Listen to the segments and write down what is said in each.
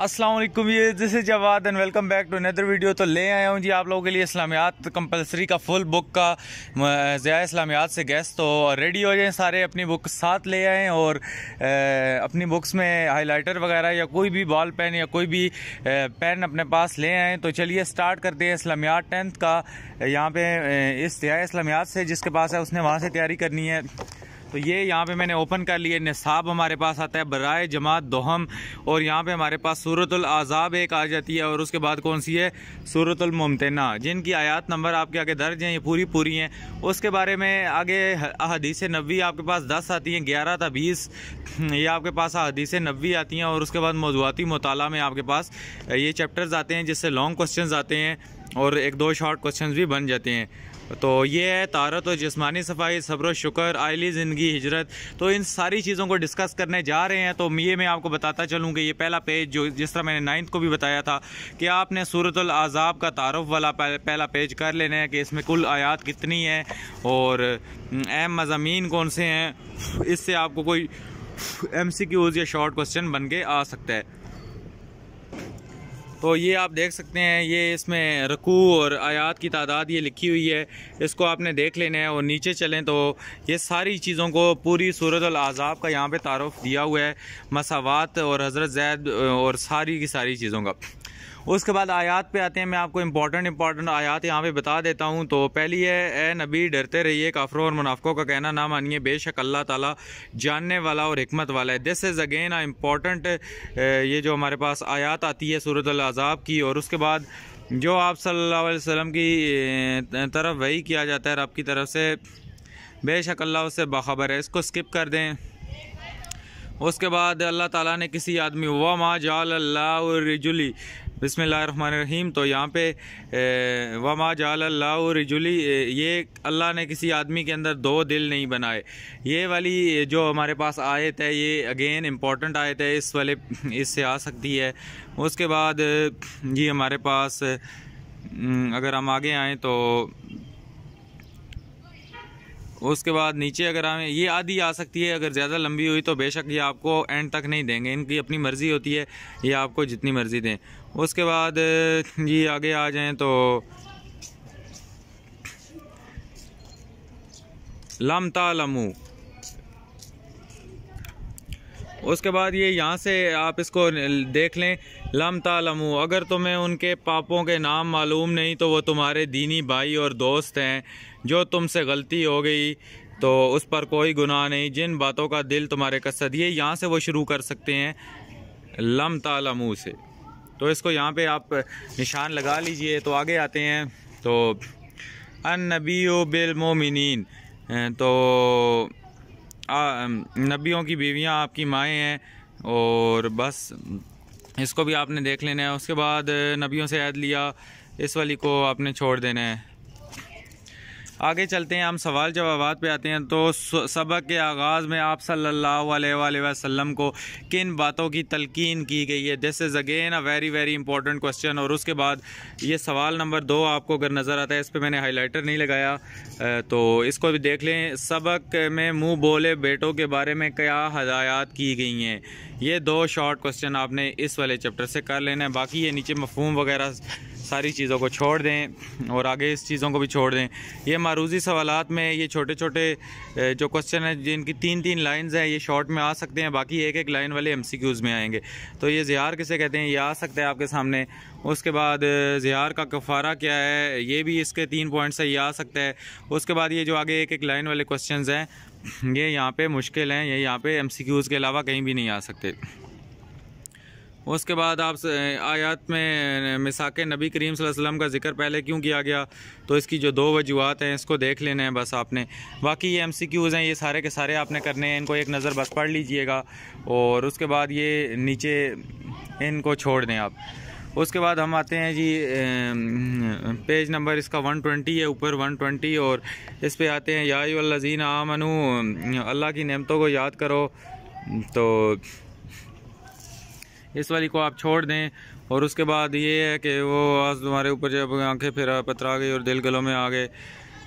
अस्सलाम वालेकुम ये this is Jawad and welcome back to another video तो ले आया हूँ जी आप लोगों के लिए इस्लामियात कंपलसरी का फुल बुक का ज़िया इस्लामियात से गैस तो रेडी हो जाएं सारे अपनी बुक साथ ले आएँ और अपनी बुक्स में हाइलाइटर वगैरह या कोई भी बॉल पेन या कोई भी पेन अपने पास ले आएँ तो चलिए स्टार्ट करते हैं इस्लामियात टेंथ का यहाँ पे इस ज़िया इस्लामियात से जिसके पास है उसने वहाँ से तैयारी करनी है तो ये यहाँ पे मैंने ओपन कर लिए निसाब हमारे पास आता है बरए जमात दोहम और यहाँ पे हमारे पास सूरतुल आज़ाब एक आ जाती है और उसके बाद कौन सी है सूरतुल मुमतना जिनकी आयात नंबर आपके आगे दर्ज हैं ये पूरी पूरी हैं उसके बारे में आगे हदीस नबी आपके पास दस आती हैं ग्यारह था बीस ये आपके पास हदीस नबी आती हैं और उसके बाद मौजूदी मताल में आपके पास ये चैप्टर्स आते हैं जिससे लॉन्ग क्वेश्चन आते हैं और एक दो शॉर्ट क्वेश्चन भी बन जाते हैं तो ये है तारत और जिसमानी सफाई सब्र शुक्र आयली ज़िंदगी हिजरत तो इन सारी चीज़ों को डिस्कस करने जा रहे हैं तो ये मैं आपको बताता चलूँ कि ये पहला पेज जो जिस तरह मैंने नाइन्थ को भी बताया था कि आपने सूरत अज़ाब का तारफ़ वाला पहला पेज कर लेना है कि इसमें कुल आयात कितनी है और अहम मजामी कौन से हैं इससे आपको कोई एम सी क्यूज़ या शॉर्ट क्वेश्चन बन के आ सकता है तो ये आप देख सकते हैं ये इसमें रकू और आयात की तादाद ये लिखी हुई है इसको आपने देख लेना है और नीचे चलें तो ये सारी चीज़ों को पूरी सूरत अजाब का यहाँ पे तारफ़ दिया हुआ है मसावत और हज़रत जैद और सारी की सारी चीज़ों का उसके बाद आयात पे आते हैं मैं आपको इम्पॉर्टेंट इम्पॉर्टेंट आयात यहाँ पे बता देता हूँ तो पहली है ए नबी डरते रहिए काफरों और मुनाफ़ों का कहना ना मानिए बेशक अल्लाह ताला जानने वाला और हमत वाला है this is again a important ये जो हमारे पास आयात आती है सूरत अजाब की और उसके बाद जो आप सल्ला वसम की तरफ वही किया जाता है रब की तरफ से बेशक अल्लाह उससे बाखबर है इसको स्किप कर दें उसके बाद अल्लाह ताला ने किसी आदमी व माँ जाल अल्लाह रिजुली बिसमीम तो यहाँ पे वमा रिजुली ये अल्लाह ने किसी आदमी के अंदर दो दिल नहीं बनाए ये वाली जो हमारे पास आयत है ये अगेन इम्पॉर्टेंट आयत है इस वाले इससे आ सकती है उसके बाद ये हमारे पास हम्म, अगर हम आगे आएँ तो उसके बाद नीचे अगर हमें ये आधी आ सकती है अगर ज़्यादा लंबी हुई तो बेशक ये आपको एंड तक नहीं देंगे इनकी अपनी मर्ज़ी होती है ये आपको जितनी मर्ज़ी दें उसके बाद जी आगे आ जाएं तो लम तालमू उसके बाद ये यहाँ से आप इसको देख लें लम तालमू अगर तुम्हें उनके पापों के नाम मालूम नहीं तो वो तुम्हारे दीनी भाई और दोस्त हैं जो तुमसे गलती हो गई तो उस पर कोई गुनाह नहीं जिन बातों का दिल तुम्हारे कसद ये यहाँ से वो शुरू कर सकते हैं लम तालमू से तो इसको यहाँ पे आप निशान लगा लीजिए तो आगे आते हैं तो अन नबी बिलमोमिन तो नबियों की बीवियाँ आपकी माएँ हैं और बस इसको भी आपने देख लेना है उसके बाद नबियों से ऐद लिया इस वाली को आपने छोड़ देना है आगे चलते हैं हम सवाल जवाब पे आते हैं तो सबक के आगाज़ में आप सल्लल्लाहु अलैहि वसल्लम को किन बातों की तलकिन की गई है this is again a very very important question और उसके बाद ये सवाल नंबर दो आपको अगर नज़र आता है इस पर मैंने हाईलाइटर नहीं लगाया तो इसको भी देख लें सबक में मुँह बोले बेटों के बारे में क्या हदायत की गई हैं ये दो शॉर्ट क्वेश्चन आपने इस वाले चैप्टर से कर लेना है बाकी ये नीचे मफहम वगैरह सारी चीज़ों को छोड़ दें और आगे इस चीज़ों को भी छोड़ दें ये मारूजी सवालत में ये छोटे छोटे जो क्वेश्चन हैं जिनकी तीन तीन लाइंस हैं ये शॉर्ट में आ सकते हैं बाकी एक एक लाइन वाले एम में आएंगे तो ये ज़ियार किसे कहते हैं ये आ सकता है आपके सामने उसके बाद ज़ियार का कफ़ारा क्या है ये भी इसके तीन पॉइंट्स है ये आ सकता है उसके बाद ये जो आगे एक एक लाइन वाले क्वेश्चन हैं ये यहाँ पर मुश्किल हैं ये यहाँ पर एम के अलावा कहीं भी नहीं आ सकते उसके बाद आप आयात में मिसाक नबी करीम वसम का जिक्र पहले क्यों किया गया तो इसकी जो दो वजूहत हैं इसको देख लेने हैं बस आपने बाकी ये एम सी क्यूज़ हैं ये सारे के सारे आपने करने हैं इनको एक नज़र बस पढ़ लीजिएगा और उसके बाद ये नीचे इनको छोड़ दें आप उसके बाद हम आते हैं जी पेज नंबर इसका 120 है ऊपर 120 और इस पे आते हैं याजीन वल्लजीन आमनू अल्लाह की नेमतों को याद करो तो इस वाली को आप छोड़ दें और उसके बाद ये है कि वो आज तुम्हारे ऊपर जब आंखें फिर पतरा गई और दिल गलों में आ गए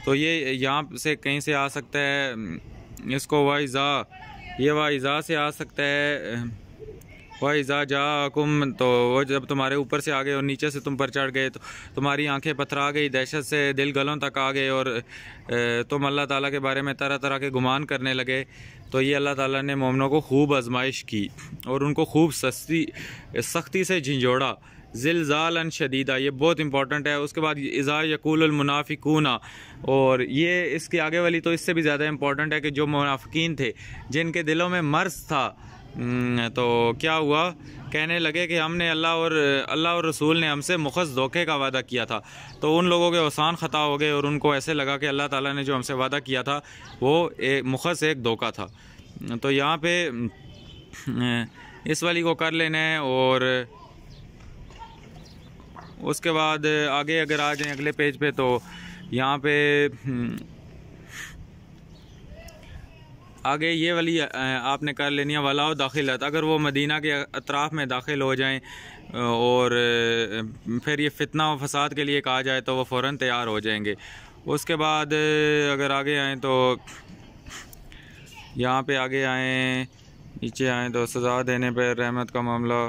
तो ये यहाँ से कहीं से आ सकता है इसको वाइजा ये वाइजा से आ सकता है जा जाकुम तो वो जब तुम्हारे ऊपर से आ गए और नीचे से तुम पर चढ़ गए तो तुम्हारी आंखें पथरा गई दहशत से दिल गलों तक आ गए और तुम अल्लाह ताला के बारे में तरह तरह के गुमान करने लगे तो ये अल्लाह ताला ने मोमनों को खूब आजमाइश की और उनको खूब सस्ती सख्ती से झिझोड़ा अन शदीदा ये बहुत इंपॉर्टेंट है उसके बाद इज़ा यकूलमनाफ़िकूना और ये इसके आगे वाली तो इससे भी ज़्यादा इंपॉर्टेंट है कि जो मुनाफिकीन थे जिनके दिलों में मर्ज था हम्म, तो क्या हुआ कहने लगे कि हमने अल्लाह और अल्लाह और रसूल ने हमसे मुखस धोखे का वादा किया था तो उन लोगों के औसान ख़ता हो गए और उनको ऐसे लगा कि अल्लाह ताला ने जो हमसे वादा किया था वो एक मुखस एक धोखा था तो यहाँ पे हम्म, इस वाली को कर लेना है और उसके बाद आगे अगर आ जाएँ अगले पेज पे तो यहाँ पे हम्म, आगे ये वाली आपने कर लेनी है वला दाखिलत अगर वो मदीना के अतराफ़ में दाखिल हो जाएं और फिर ये फितना व फसाद के लिए कहा जाए तो वह फ़ौर तैयार हो जाएंगे उसके बाद अगर आगे आएँ तो यहाँ पे आगे आएँ नीचे आएँ तो सज़ा देने पर रहमत का मामला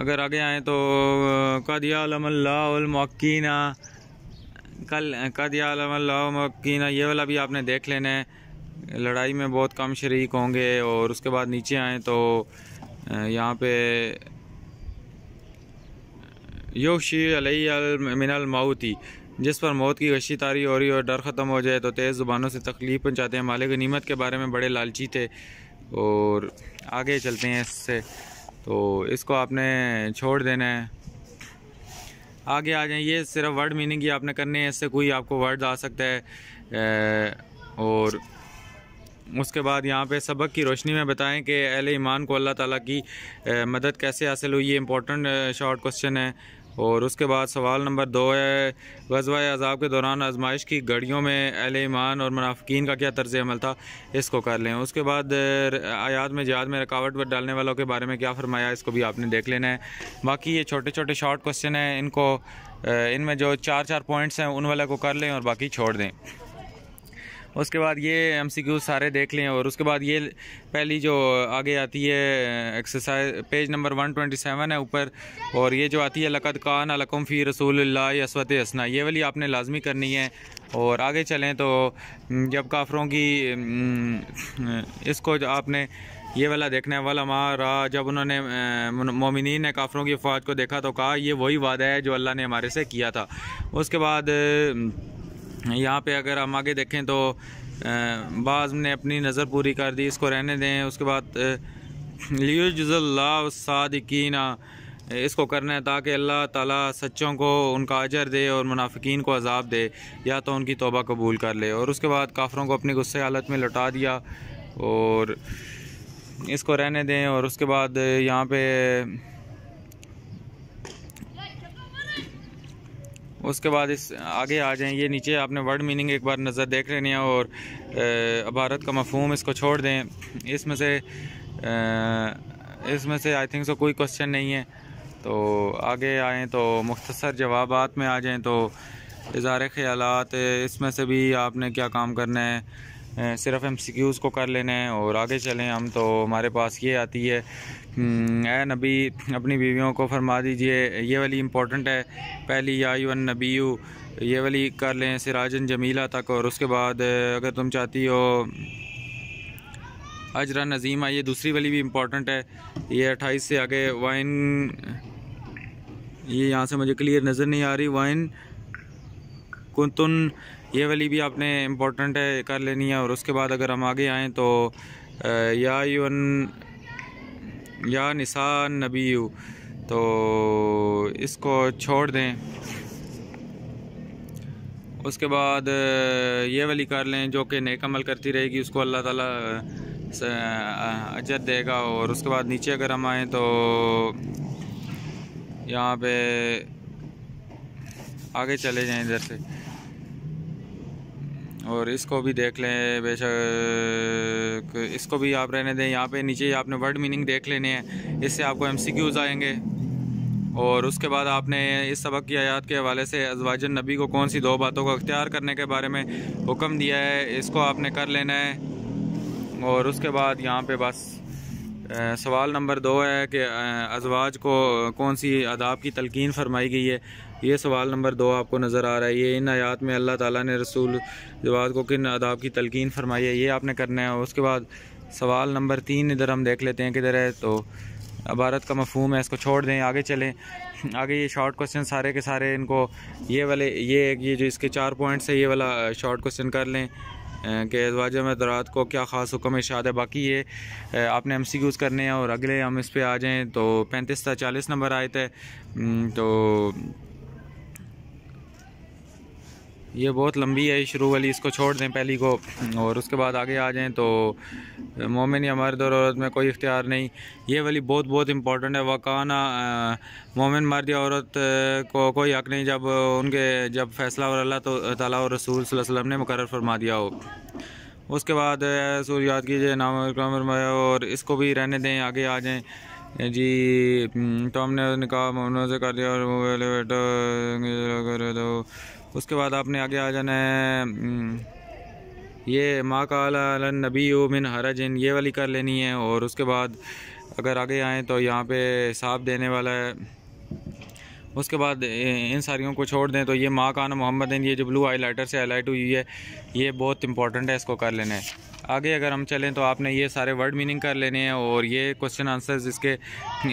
अगर आगे आए तो कदियामल्लामक्कीना कल कदियामल्लामक्कीना ये वाला भी आपने देख लेना है लड़ाई में बहुत कम शरीक होंगे और उसके बाद नीचे आए तो यहाँ पे योशी मिनल माउती जिस पर मौत की गशी तारी हो रही और डर ख़त्म हो जाए तो तेज़ ज़ुबानों से तकलीफ़ पहुँचाते हैं मालिक नीमत के बारे में बड़े लालची थे और आगे चलते हैं इससे तो इसको आपने छोड़ देना है आगे आ जाएं ये सिर्फ वर्ड मीनिंग ही आपने करने हैं इससे कोई आपको वर्ड आ सकता है और उसके बाद यहाँ पे सबक की रोशनी में बताएं कि अहले ईमान को अल्लाह ताला की मदद कैसे हासिल हुई ये इंपॉर्टेंट शॉर्ट क्वेश्चन है और उसके बाद सवाल नंबर दो है गजवा अजाब के दौरान आजमाइश की घड़ियों में अहल ईमान और मुनाफिकीन का क्या तर्ज अमल था इसको कर लें उसके बाद आयात में जहाद में रुकावट पर डालने वालों के बारे में क्या फरमाया इसको भी आपने देख लेना है बाकी ये छोटे छोटे शॉर्ट क्वेश्चन हैं इनको इनमें जो चार चार पॉइंट्स हैं उन वाले को कर लें और बाकी छोड़ दें उसके बाद ये एम सारे देख लें और उसके बाद ये पहली जो आगे आती है एक्सरसाइज पेज नंबर 127 है ऊपर और ये जो आती है लकत कान अलकम फ़ी रसूल असवत हसना ये वाली आपने लाजमी करनी है और आगे चलें तो हम्म, जब काफरों की हम्म, इसको आपने ये वाला देखने वाला माँ रहा जब उन्होंने मोमिन ने काफरों की अफवाज को देखा तो कहा ये वही वादा है जो अल्लाह ने हमारे से किया था उसके बाद हम्म, यहाँ पे अगर हम आगे देखें तो बाज़ ने अपनी नज़र पूरी कर दी इसको रहने दें उसके बाद लियोजल्ला सादिकीना इसको करना है ताकि अल्लाह ताला सच्चों को उनका अजर दे और मुनाफिकीन को अजाब दे या तो उनकी तोबा कबूल कर ले और उसके बाद काफरों को अपनी गुस्से हालत में लौटा दिया और इसको रहने दें और उसके बाद यहाँ पे उसके बाद इस आगे आ जाएं ये नीचे आपने वर्ड मीनिंग एक बार नज़र देख लेनी है और अबारत का मफहम इसको छोड़ दें इसमें से इसमें से आई थिंक सो कोई क्वेश्चन नहीं है तो आगे आएँ तो मुख्तसर जवाब में आ जाएँ तो इज़ार ख़्याल इसमें से भी आपने क्या काम करना है सिर्फ एम सी क्यूज़ को कर लेने हैं और आगे चलें हम तो हमारे पास ये आती है ए हम्म, नबी अपनी बीवियों को फरमा दीजिए ये वाली इम्पोर्टेंट है पहली या यून नबी यू ये वाली कर लें सिराजन जमीला तक और उसके बाद अगर तुम चाहती हो अजरा नज़ीमा ये दूसरी वाली भी इम्पोर्टेंट है ये अट्ठाईस से आगे वाइन ये यहाँ से मुझे क्लियर नज़र नहीं आ रही वाइन कुतुन ये वाली भी आपने इम्पोर्टेंट है कर लेनी है और उसके बाद अगर हम आगे आएँ तो या यून या निसा नबी यू तो इसको छोड़ दें उसके बाद ये वाली कर लें जो कि नेक अमल करती रहेगी उसको अल्लाह ताला अजर देगा और उसके बाद नीचे अगर हम आएँ तो यहाँ पे आगे चले जाएं इधर से और इसको भी देख लें बेशक इसको भी आप रहने दें यहाँ पे नीचे आपने वर्ड मीनिंग देख लेने हैं इससे आपको एमसीक्यूज आएंगे और उसके बाद आपने इस सबक की आयात के हवाले से अजवाजन नबी को कौन सी दो बातों को अख्तियार करने के बारे में हुक्म दिया है इसको आपने कर लेना है और उसके बाद यहाँ पे बस सवाल नंबर दो है कि अजवाज को कौन सी आदाब की तलकिन फरमाई गई है ये सवाल नंबर दो आपको नज़र आ रहा है ये इन आयात में अल्लाह ताला ने रसूल जवाद को किन आदाब की तलकिन फरमाई है ये आपने करना है उसके बाद सवाल नंबर तीन इधर हम देख लेते हैं किधर है तो अबारत का मफहम है इसको छोड़ दें आगे चलें आगे ये शॉर्ट क्वेश्चन सारे के सारे इनको ये वाले ये ये जो इसके चार पॉइंट्स है ये वाला शॉर्ट क्वेश्चन कर लें कि अजवाज मदरात को क्या ख़ास हुक्म इशाद है बाकी ये आपने एम सी क्यूज़ करने हैं और अगले हम इस पर आ जाएँ तो पैंतीस से चालीस नंबर आए थे तो ये बहुत लंबी है शुरू वाली इसको छोड़ दें पहली को और उसके बाद आगे आ जाएं तो मोमिन या मर्द और औरत में कोई इख्तियार नहीं ये वाली बहुत बहुत इंपॉर्टेंट है वकाना मोमिन मर्द या औरत को कोई हक नहीं जब उनके जब फैसला और अल्लाह तो ताला और रसूल वसलम ने मुकर फरमा दिया हो उसके बाद सूर याद कीजिए नाम और इसको भी रहने दें आगे आ जाएँ जी तो हमने निकाह मोमिनों से कर दिया और मोबाइल बेटा उसके बाद आपने आगे आ जाना है हम्म, ये माँ काला नबी मिन हरजिन ये वाली कर लेनी है और उसके बाद अगर आगे आएँ तो यहाँ पे साफ देने वाला है उसके बाद इन सारियों को छोड़ दें तो ये माँ काना मोहम्मद ये जो ब्लू आई लाइटर से हाईलाइट हुई है ये बहुत इंपॉर्टेंट है इसको कर लेना है आगे अगर हम चलें तो आपने ये सारे वर्ड मीनिंग कर लेने हैं और ये क्वेश्चन आंसर्स इसके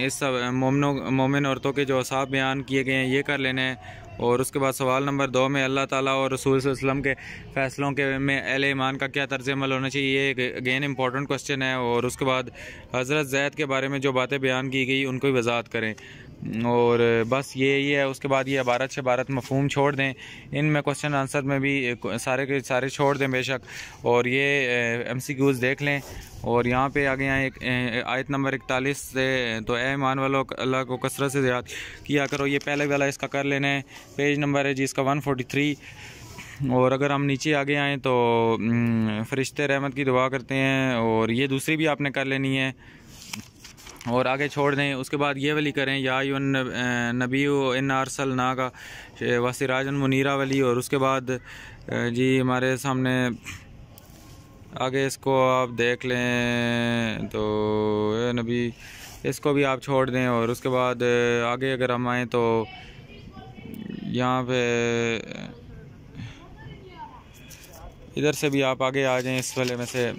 इस सब मोमिन औरतों के जो असाब बयान किए गए हैं ये कर लेने हैं और उसके बाद सवाल नंबर दो में अल्लाह ताला और रसूल वसलम के फ़ैसलों के में अल ईमान का क्या तर्ज अमल होना चाहिए ये अगेन इंपॉर्टेंट क्वेश्चन है और उसके बाद हज़रत जैद के बारे में जो बातें बयान की गई उनको वजाहत करें और बस ये ये है उसके बाद ये अबारत शबारत मफहम छोड़ दें इन में क्वेश्चन आंसर में भी सारे के सारे छोड़ दें बेशक और ये एम सी क्यूज़ देख लें और यहाँ पे आगे गया एक आयत नंबर इकतालीस से तो ए मान वालों अल्लाह को कसरत से याद किया करो ये पहले वाला इसका कर लेना है पेज नंबर है जी इसका वन फोटी थ्री और अगर हम नीचे आगे आएँ तो फरिश्ते रहमत की दुआ करते हैं और ये दूसरी भी आपने कर लेनी है और आगे छोड़ दें उसके बाद ये वाली करें या यून नबी इन आरसल ना का वसीराजन मुनीरा वाली और उसके बाद जी हमारे सामने आगे इसको आप देख लें तो नबी इसको भी आप छोड़ दें और उसके बाद आगे अगर हम आएँ तो यहाँ पे इधर से भी आप आगे आ जाएं इस वाले में से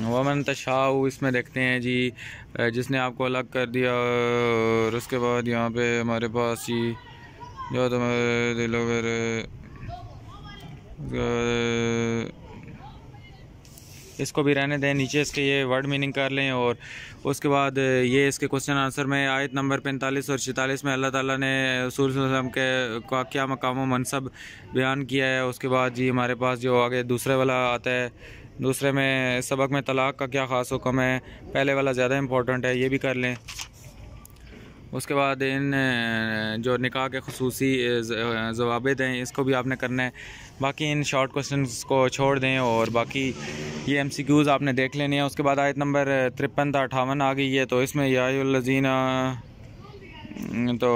वमन तशा इसमें देखते हैं जी जिसने आपको अलग कर दिया और उसके बाद यहाँ पे हमारे पास जी जो तो मेरे दिलों पर इसको भी रहने दें नीचे इसके ये वर्ड मीनिंग कर लें और उसके बाद ये इसके क्वेश्चन आंसर में आयत नंबर पैंतालीस और छतालीस में अल्लाह ताला ने रसूल के का क्या मकाम मनसब बयान किया है उसके बाद जी हमारे पास जो आगे दूसरे वाला आता है दूसरे में सबक में तलाक़ का क्या ख़ास हुक्म है पहले वाला ज़्यादा इम्पोर्टेंट है ये भी कर लें उसके बाद इन जो निकाह के खसूसी जवाब हैं इसको भी आपने करना है बाकी इन शॉर्ट क्वेश्चन को छोड़ दें और बाकी ये एम सी क्यूज़ आपने देख लेने हैं उसके बाद आयत नंबर तिरपन था अठावन आ गई है तो इसमें याजीना तो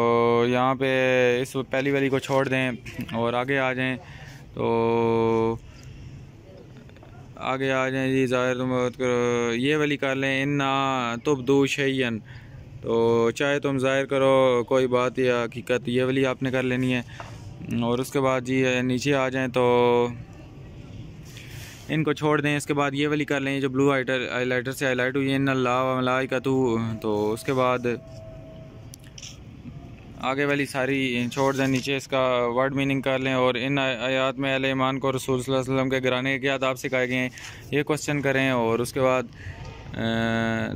यहाँ पे इस पहली वाली को छोड़ दें और आगे आ जाएं तो आगे आ जाए जी ज़ाहिर तुम करो ये वाली कर लें इन ना तुब दो शैन तो चाहे तुम ज़ाहिर करो कोई बात या हकीकत ये वाली आपने कर लेनी है और उसके बाद जी नीचे आ जाएँ तो इनको छोड़ दें इसके बाद ये वाली कर लें जो ब्लू हाइटर हाईलाइटर से लाइट हुई है इन अल्लाह का तो उसके बाद आगे वाली सारी छोड़ दें नीचे इसका वर्ड मीनिंग कर लें और इन आयात में अल ईमान को रसूल वसम के घराने के आदाब सिखाए गए हैं ये क्वेश्चन करें और उसके बाद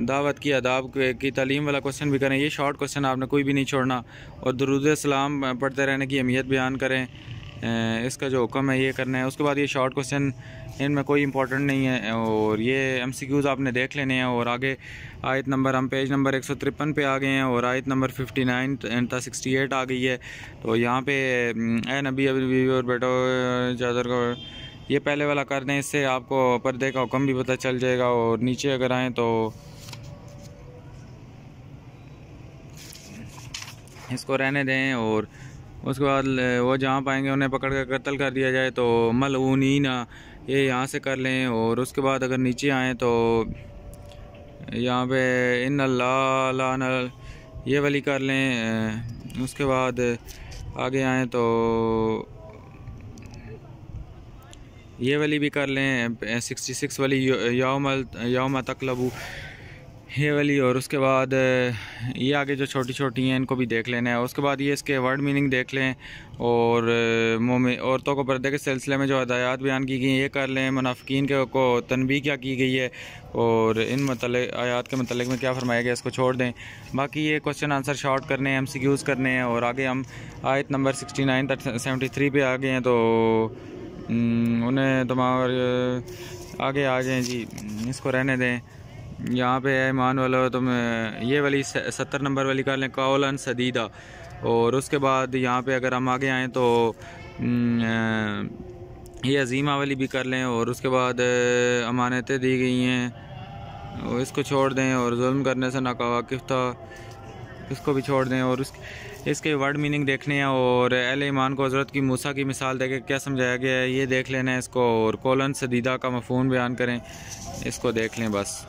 दावत की अदाब की तलीम वाला क्वेश्चन भी करें ये शॉर्ट क्वेश्चन आपने कोई भी नहीं छोड़ना और दरुद सलाम पढ़ते रहने की अहमियत बयान करें इसका जो हुक्म है ये करना है उसके बाद ये शॉर्ट क्वेश्चन इनमें कोई इंपॉर्टेंट नहीं है और ये क्यूज़ आपने देख लेने हैं और आगे आयत नंबर हम पेज नंबर एक सौ तिरपन पर आ गए हैं और आयत नंबर फिफ्टी नाइन था सिक्सटी एट आ गई है तो यहाँ पे ए नबी अभी और बेटो चादर को ये पहले वाला कर दें इससे आपको पर्दे का हुक्म भी पता चल जाएगा और नीचे अगर आएँ तो इसको रहने दें और उसके बाद वो जहाँ पाएंगे उन्हें पकड़ कर कत्ल कर दिया जाए तो मलऊनी ना ये यहाँ से कर लें और उसके बाद अगर नीचे आएँ तो यहाँ पे इन अल्लाह ये वाली कर लें उसके बाद आगे आएँ तो ये वाली भी कर लें सिक्सटी सिक्स वाली यौमल यौम तकलबू ये वाली और उसके बाद ये आगे जो छोटी छोटी हैं इनको भी देख लेना है उसके बाद ये इसके वर्ड मीनिंग देख लें और मोमिन औरतों को पर्दे के सिलसिले में जो हदायत बयान की गई ये कर लें मुनाफिकीन के को तनबी क्या की गई है और इन मतल आयात के मतलब में क्या फरमाया गया इसको छोड़ दें बाकी ये क्वेश्चन आंसर शॉर्ट करने हैं एम सी क्यूज़ करने हैं और आगे हम आयत नंबर सिक्सटी नाइन तक सेवेंटी थ्री पर आ गए हैं तो उन्हें तमाम आगे आ जाएँ जी इसको रहने दें यहाँ पे है मान वाला तो मैं ये वाली सत्तर नंबर वाली कर लें काउलन सदीदा और उसके बाद यहाँ पे अगर हम आगे आएँ तो हम्म, ये अजीमा वाली भी कर लें और उसके बाद अमानतें दी गई हैं और इसको छोड़ दें और जुल्म करने से नाकावाकिफ था इसको भी छोड़ दें और उस इसके वर्ड मीनिंग देखने हैं और अल ईमान को हज़रत की मूसा की मिसाल देखे क्या समझाया गया है ये देख लेना है इसको और कोलन सदीदा का मफहम बयान करें इसको देख लें बस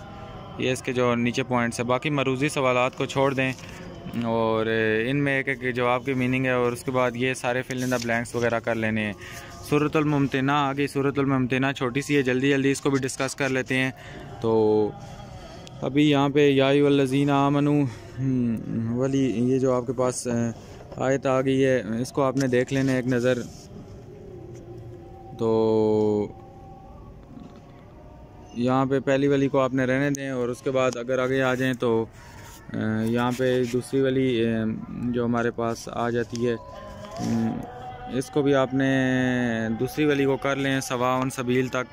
ये इसके जो नीचे पॉइंट्स है बाकी मरूजी सवाल को छोड़ दें और इनमें एक एक जवाब की मीनिंग है और उसके बाद ये सारे फिल इन द ब्लैंक्स वगैरह कर लेने हैं सूरतलमतना आ गई सूरतममतना छोटी सी है जल्दी जल्दी इसको भी डिस्कस कर लेते हैं तो अभी यहाँ पे याई वल्लजीन आमनू हम्म, वाली ये जो आपके पास आयत आ गई है इसको आपने देख लेना एक नज़र तो यहाँ पे पहली वाली को आपने रहने दें और उसके बाद अगर आगे आ जाएं तो यहाँ पे दूसरी वाली जो हमारे पास आ जाती है इसको भी आपने दूसरी वाली को कर लें सवाउन सबील तक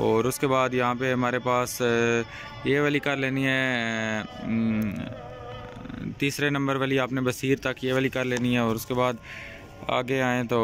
और उसके बाद यहाँ पे हमारे पास ये वाली कर लेनी है तीसरे नंबर वाली आपने बसीर तक ये वाली कर लेनी है और उसके बाद आगे आएँ तो